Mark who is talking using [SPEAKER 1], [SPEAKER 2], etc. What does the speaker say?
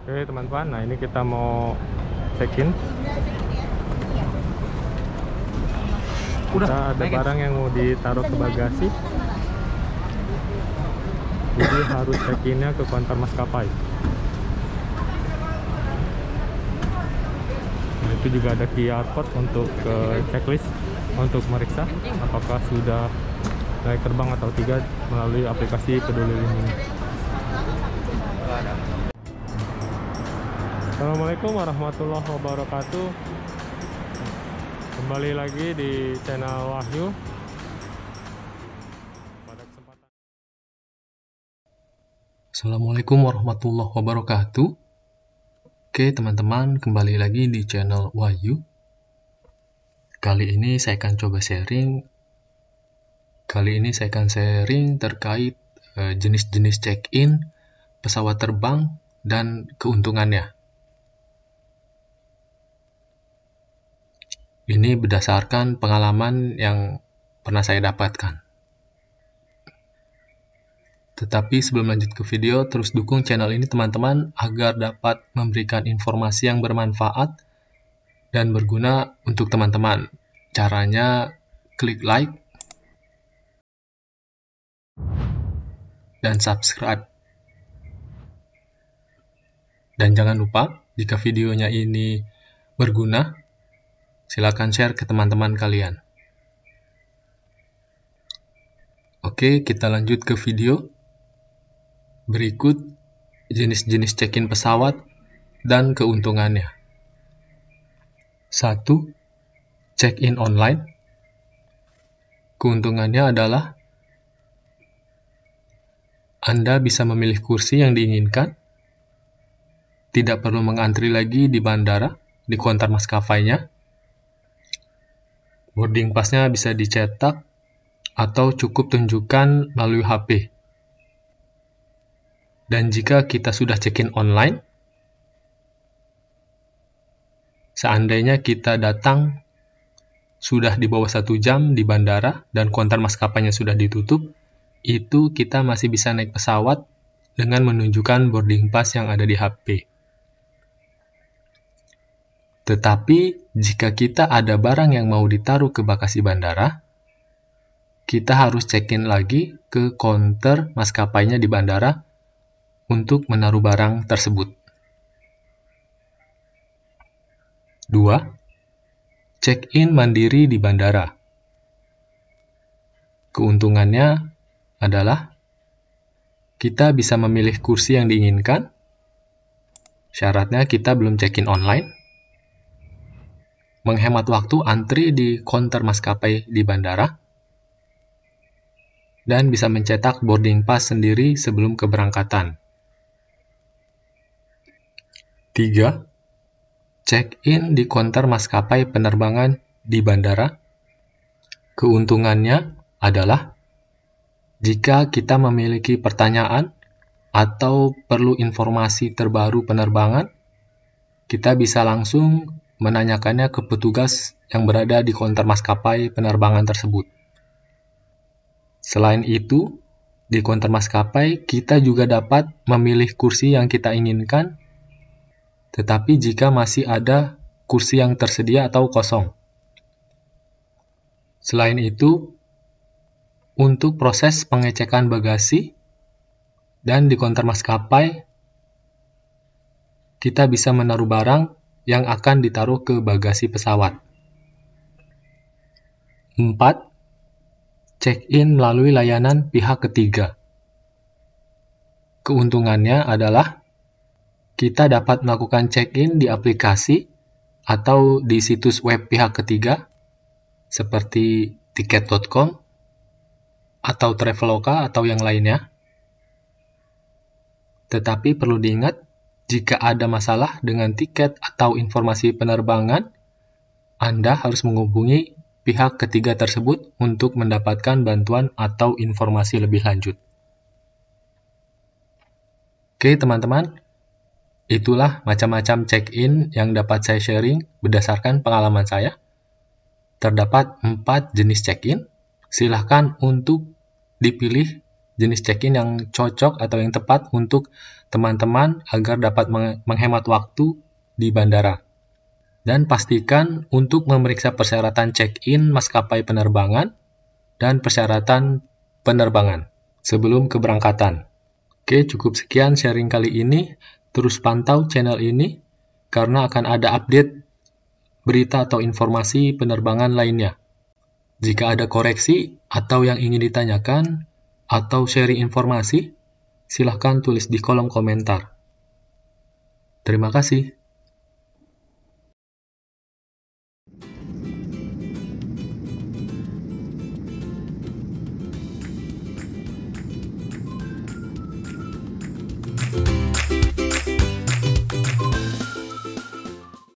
[SPEAKER 1] Oke teman-teman, nah ini kita mau check-in. kita ada barang yang mau ditaruh ke bagasi. Jadi harus check-innya ke kantor maskapai. Nah, itu juga ada QR code untuk ke eh, checklist untuk meriksa apakah sudah naik terbang atau tidak melalui aplikasi peduli lindungi. Assalamualaikum warahmatullahi wabarakatuh Kembali lagi di channel Wahyu Pada kesempatan Assalamualaikum warahmatullahi wabarakatuh Oke teman-teman kembali lagi di channel Wahyu Kali ini saya akan coba sharing Kali ini saya akan sharing terkait eh, jenis-jenis check-in, pesawat terbang, dan keuntungannya. Ini berdasarkan pengalaman yang pernah saya dapatkan. Tetapi sebelum lanjut ke video, terus dukung channel ini teman-teman agar dapat memberikan informasi yang bermanfaat dan berguna untuk teman-teman. Caranya klik like dan subscribe. Dan jangan lupa, jika videonya ini berguna, Silahkan share ke teman-teman kalian. Oke, kita lanjut ke video. Berikut jenis-jenis check-in pesawat dan keuntungannya. 1. Check-in online. Keuntungannya adalah Anda bisa memilih kursi yang diinginkan, tidak perlu mengantri lagi di bandara, di konter maskapainya, boarding passnya bisa dicetak atau cukup tunjukkan melalui HP. Dan jika kita sudah check-in online, seandainya kita datang sudah di bawah satu jam di bandara dan konter maskapainya sudah ditutup, itu kita masih bisa naik pesawat dengan menunjukkan boarding pass yang ada di HP. Tetapi, jika kita ada barang yang mau ditaruh ke bagasi bandara, kita harus check-in lagi ke konter maskapainya di bandara untuk menaruh barang tersebut. 2. Check-in mandiri di bandara. Keuntungannya adalah kita bisa memilih kursi yang diinginkan. Syaratnya kita belum check-in online menghemat waktu antri di konter maskapai di bandara, dan bisa mencetak boarding pass sendiri sebelum keberangkatan. 3. Check-in di konter maskapai penerbangan di bandara. Keuntungannya adalah jika kita memiliki pertanyaan atau perlu informasi terbaru penerbangan, kita bisa langsung menanyakannya ke petugas yang berada di konter maskapai penerbangan tersebut. Selain itu, di konter maskapai kita juga dapat memilih kursi yang kita inginkan, tetapi jika masih ada kursi yang tersedia atau kosong. Selain itu, untuk proses pengecekan bagasi dan di konter maskapai, kita bisa menaruh barang yang akan ditaruh ke bagasi pesawat. 4. Check-in melalui layanan pihak ketiga. Keuntungannya adalah kita dapat melakukan check-in di aplikasi atau di situs web pihak ketiga seperti tiket.com atau Traveloka atau yang lainnya. Tetapi perlu diingat jika ada masalah dengan tiket atau informasi penerbangan, Anda harus menghubungi pihak ketiga tersebut untuk mendapatkan bantuan atau informasi lebih lanjut. Oke, teman-teman, itulah macam-macam check-in yang dapat saya sharing berdasarkan pengalaman saya. Terdapat empat jenis check-in. Silahkan untuk dipilih jenis check-in yang cocok atau yang tepat untuk teman-teman agar dapat menghemat waktu di bandara. Dan pastikan untuk memeriksa persyaratan check-in maskapai penerbangan dan persyaratan penerbangan sebelum keberangkatan. Oke, cukup sekian sharing kali ini. Terus pantau channel ini karena akan ada update berita atau informasi penerbangan lainnya. Jika ada koreksi atau yang ingin ditanyakan, atau sharing informasi? Silahkan tulis di kolom komentar. Terima kasih.